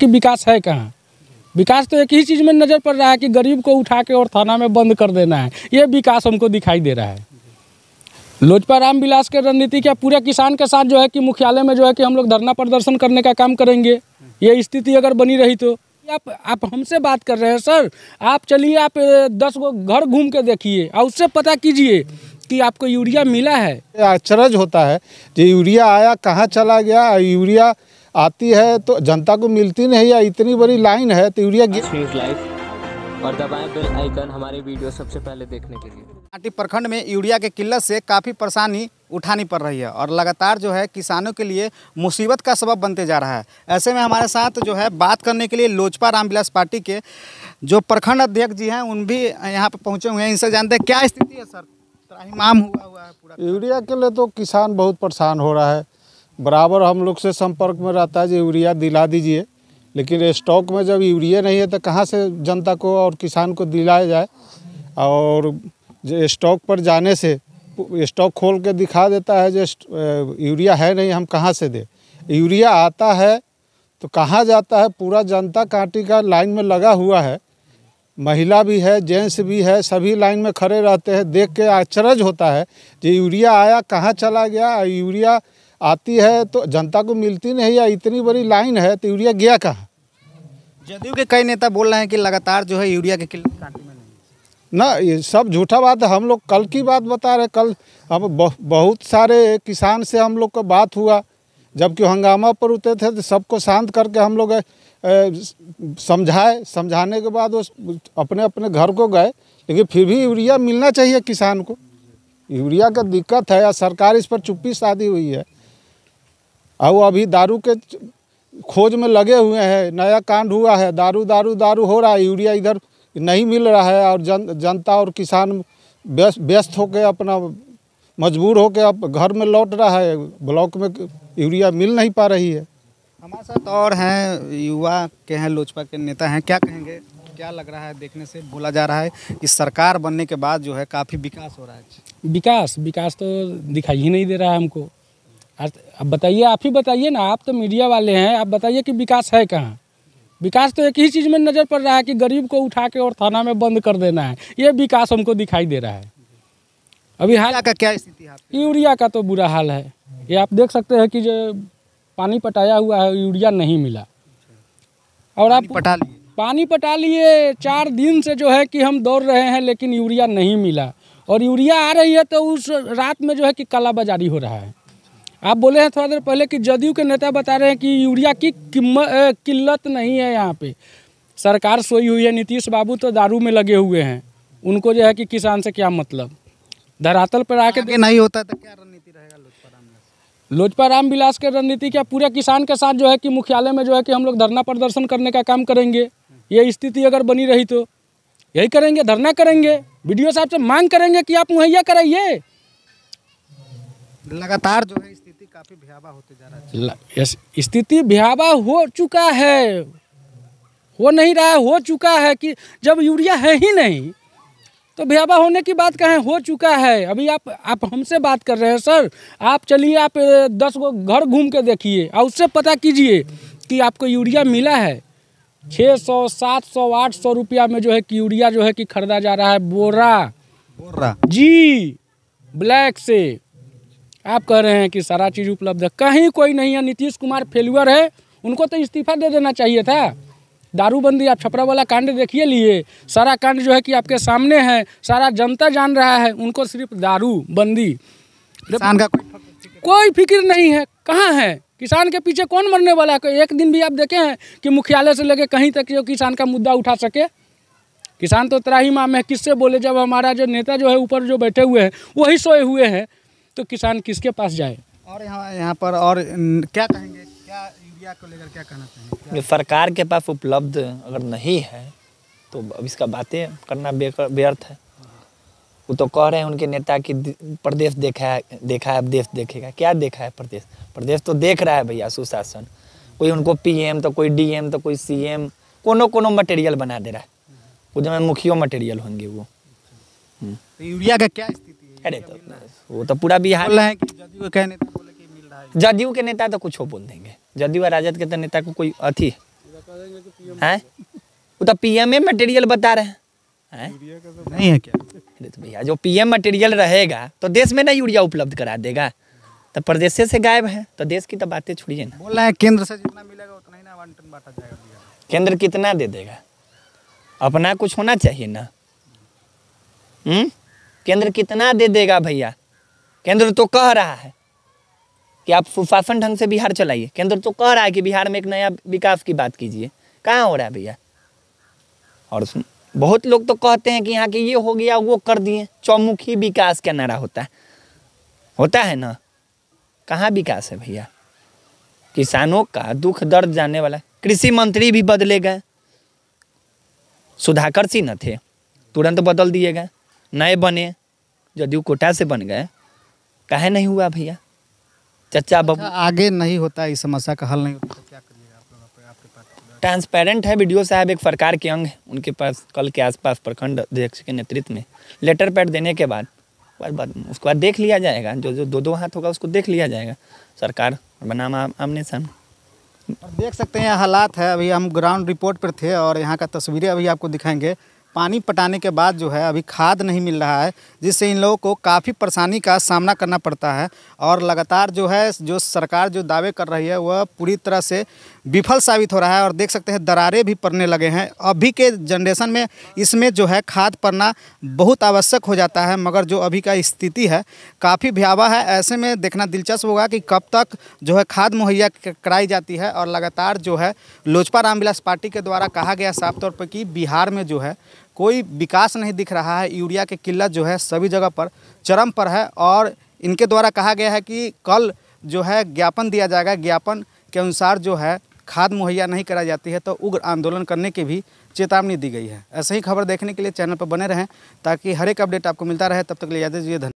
कि विकास है कहाँ विकास तो एक ही चीज़ में नज़र पड़ रहा है कि गरीब को उठा के और थाना में बंद कर देना है ये विकास हमको दिखाई दे रहा है लोजपा राम विलास के रणनीति क्या पूरे किसान के साथ जो है कि मुख्यालय में जो है कि हम लोग धरना प्रदर्शन करने का काम करेंगे ये स्थिति अगर बनी रही तो आप आप हमसे बात कर रहे हैं सर आप चलिए आप दस गो घर घूम के देखिए और उससे पता कीजिए कि आपको यूरिया मिला है आश्चर्य होता है जो यूरिया आया कहाँ चला गया यूरिया आती है तो जनता को मिलती नहीं या इतनी बड़ी लाइन है तो यूरिया और दबाएं बेल आइकन हमारे वीडियो सबसे पहले देखने के लिए घाटी प्रखंड में यूरिया के किल्लत से काफ़ी परेशानी उठानी पड़ रही है और लगातार जो है किसानों के लिए मुसीबत का सबब बनते जा रहा है ऐसे में हमारे साथ जो है बात करने के लिए लोजपा रामविलास पार्टी के जो प्रखंड अध्यक्ष जी हैं उन भी यहाँ पर पहुँचे हुए हैं इनसे जानते हैं क्या स्थिति है सर त्राहिमाम हुआ हुआ है पूरा यूरिया के लिए तो किसान बहुत परेशान हो रहा है बराबर हम लोग से संपर्क में रहता है जो यूरिया दिला दीजिए लेकिन स्टॉक में जब यूरिया नहीं है तो कहाँ से जनता को और किसान को दिलाया जाए और स्टॉक पर जाने से स्टॉक खोल के दिखा देता है जो यूरिया है नहीं हम कहाँ से दे यूरिया आता है तो कहाँ जाता है पूरा जनता कांटी का लाइन में लगा हुआ है महिला भी है जेंट्स भी है सभी लाइन में खड़े रहते हैं देख के आश्चर्य होता है जो यूरिया आया कहाँ चला गया यूरिया आती है तो जनता को मिलती नहीं या इतनी बड़ी लाइन है तो यूरिया गया कहाँ जदयू के कई नेता बोल रहे हैं कि लगातार जो है यूरिया के किल्लत ना ये सब झूठा बात है हम लोग कल की बात बता रहे कल हम बहुत सारे किसान से हम लोग का बात हुआ जबकि हंगामा पर उतरे थे तो सबको शांत करके हम लोग समझाए समझाने के बाद वो अपने अपने घर को गए लेकिन फिर भी यूरिया मिलना चाहिए किसान को यूरिया का दिक्कत है या सरकार इस पर चुप्पी शादी हुई है और वो अभी दारू के खोज में लगे हुए हैं नया कांड हुआ है दारू दारू दारू हो रहा है यूरिया इधर नहीं मिल रहा है और जन जनता और किसान व्यस्त बेस, होकर अपना मजबूर होकर अब घर में लौट रहा है ब्लॉक में यूरिया मिल नहीं पा रही है हमारे साथ और हैं युवा के हैं लोजपा के नेता हैं क्या कहेंगे क्या लग रहा है देखने से बोला जा रहा है कि सरकार बनने के बाद जो है काफ़ी विकास हो रहा है विकास विकास तो दिखाई ही नहीं दे रहा है हमको अब बताइए आप ही बताइए ना आप तो मीडिया वाले हैं आप बताइए कि विकास है कहाँ विकास तो एक ही चीज़ में नज़र पड़ रहा है कि गरीब को उठा के और थाना में बंद कर देना है ये विकास हमको दिखाई दे रहा है अभी हाल का क्या स्थिति यूरिया का तो बुरा हाल है ये आप देख सकते हैं कि जो पानी पटाया हुआ है यूरिया नहीं मिला और आप पटा लिए पानी पटा लिए चार दिन से जो है कि हम दौड़ रहे हैं लेकिन यूरिया नहीं मिला और यूरिया आ रही है तो उस रात में जो है कि कालाबाजारी हो रहा है आप बोले हैं थोड़ा देर पहले कि जदयू के नेता बता रहे हैं कि यूरिया की किल्लत नहीं है यहाँ पे सरकार सोई हुई है नीतीश बाबू तो दारू में लगे हुए हैं उनको जो है कि किसान से क्या मतलब धरातल पर आके नहीं होता तो क्या रणनीति रहेगा लोजपा राम बिलास के रणनीति क्या पूरे किसान के साथ जो है कि मुख्यालय में जो है कि हम लोग धरना प्रदर्शन करने का काम करेंगे ये स्थिति अगर बनी रही तो यही करेंगे धरना करेंगे वीडियो साहब से मांग करेंगे कि आप मुहैया कराइए लगातार जो है काफी भयावह होते जा रहा है स्थिति भयावह हो चुका है हो नहीं रहा है हो चुका है कि जब यूरिया है ही नहीं तो भयावह होने की बात कहें हो चुका है अभी आप आप हमसे बात कर रहे हैं सर आप चलिए आप दस गो घर घूम के देखिए और उससे पता कीजिए कि आपको यूरिया मिला है छः सौ सात सौ आठ सौ रुपया में जो है कि यूरिया जो है कि खरीदा जा रहा है बोरा बोरा जी ब्लैक से आप कह रहे हैं कि सारा चीज़ उपलब्ध है कहीं कोई नहीं है नीतीश कुमार फेलुअर है उनको तो इस्तीफा दे देना चाहिए था दारूबंदी आप छपरा वाला कांड देखिए लिए सारा कांड जो है कि आपके सामने है सारा जनता जान रहा है उनको सिर्फ दारू बंदी किसान का कोई फिक्र नहीं है कहाँ है किसान के पीछे कौन मरने वाला है एक दिन भी आप देखे हैं कि मुख्यालय से लेके कहीं तक जो किसान का मुद्दा उठा सके किसान तो त्राही माम है किससे बोले जब हमारा जो नेता जो है ऊपर जो बैठे हुए हैं वही सोए हुए हैं तो किसान किसके पास जाए और यहाँ यहाँ पर और क्या कहेंगे क्या यूरिया को लेकर क्या कहना चाहेंगे सरकार के पास उपलब्ध अगर नहीं है तो अब इसका बातें करना व्यर्थ है वो तो कह रहे हैं उनके नेता कि प्रदेश देखा है देखा है अब देश देखेगा क्या देखा है प्रदेश प्रदेश तो देख रहा है भैया सुशासन कोई उनको पीएम तो कोई डीएम तो कोई सीएम कोनो कोनो मटेरियल बना दे रहा है वो जो मुखियो मटेरियल होंगे वो तो यूरिया का क्या स्थिति करे तो वो तो पूरा बिहार बोला है जदयू के नेता बोले कि मिल रहा है जदयू के नेता तो कुछ बोल देंगे जदयू और राजद के तो नेता को कोई अथी है वो तो पी पीएमए मटेरियल बता रहे हैं है? तो- नहीं है क्या अरे तो भैया जो पीएम मटेरियल रहेगा तो देश में ना यूरिया उपलब्ध करा देगा तो प्रदेश से गायब है तो देश की तो बातें छोड़िए ना बोल रहे हैं केंद्र से जितना मिलेगा उतना ही ना आवंटन बांटा जाएगा केंद्र कितना दे देगा अपना कुछ होना चाहिए ना हम्म केंद्र कितना दे देगा भैया केंद्र तो कह रहा है कि आप सुशासन ढंग से बिहार चलाइए केंद्र तो कह रहा है कि बिहार में एक नया विकास की बात कीजिए कहाँ हो रहा है भैया और बहुत लोग तो कहते हैं कि यहाँ के ये हो गया वो कर दिए चौमुखी विकास का नारा होता है होता है ना कहाँ विकास है भैया किसानों का दुख दर्द जाने वाला कृषि मंत्री भी बदले गए सुधाकर सिंह न थे तुरंत बदल दिए गए नए बने जदयू कोटा से बन गए कहे नहीं हुआ भैया चचा बाबू अच्छा, आगे नहीं होता इस समस्या का हल नहीं होता तो क्या करिएगा ट्रांसपेरेंट है वीडियो साहब एक सरकार के अंग है उनके पास कल के आसपास प्रखंड अध्यक्ष के नेतृत्व में लेटर पैड देने के बाद उसके बाद देख लिया जाएगा जो जो दो दो हाथ होगा उसको देख लिया जाएगा सरकार बनाम आमने सामने देख सकते हैं हालात है अभी हम ग्राउंड रिपोर्ट पर थे और यहाँ का तस्वीरें अभी आपको दिखाएंगे पानी पटाने के बाद जो है अभी खाद नहीं मिल रहा है जिससे इन लोगों को काफ़ी परेशानी का सामना करना पड़ता है और लगातार जो है जो सरकार जो दावे कर रही है वह पूरी तरह से विफल साबित हो रहा है और देख सकते हैं दरारें भी पड़ने लगे हैं अभी के जनरेशन में इसमें जो है खाद पड़ना बहुत आवश्यक हो जाता है मगर जो अभी का स्थिति है काफ़ी भयावह है ऐसे में देखना दिलचस्प होगा कि कब तक जो है खाद मुहैया कराई जाती है और लगातार जो है लोजपा रामविलास पार्टी के द्वारा कहा गया साफ तौर पर कि बिहार में जो है कोई विकास नहीं दिख रहा है यूरिया की किल्लत जो है सभी जगह पर चरम पर है और इनके द्वारा कहा गया है कि कल जो है ज्ञापन दिया जाएगा ज्ञापन के अनुसार जो है खाद मुहैया नहीं कराई जाती है तो उग्र आंदोलन करने की भी चेतावनी दी गई है ऐसे ही खबर देखने के लिए चैनल पर बने रहें ताकि हर एक अपडेट आपको मिलता रहे तब तक ले जाते धन्यवाद